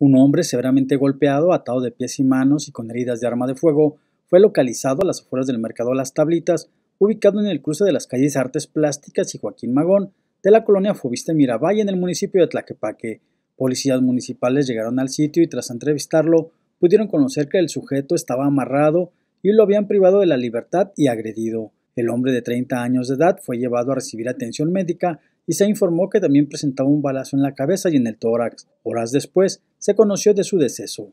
Un hombre severamente golpeado, atado de pies y manos y con heridas de arma de fuego, fue localizado a las afueras del mercado Las Tablitas, ubicado en el cruce de las calles Artes Plásticas y Joaquín Magón, de la colonia Fubiste Miravalle en el municipio de Tlaquepaque. Policías municipales llegaron al sitio y tras entrevistarlo pudieron conocer que el sujeto estaba amarrado y lo habían privado de la libertad y agredido. El hombre de 30 años de edad fue llevado a recibir atención médica y se informó que también presentaba un balazo en la cabeza y en el tórax. Horas después, se conoció de su deceso.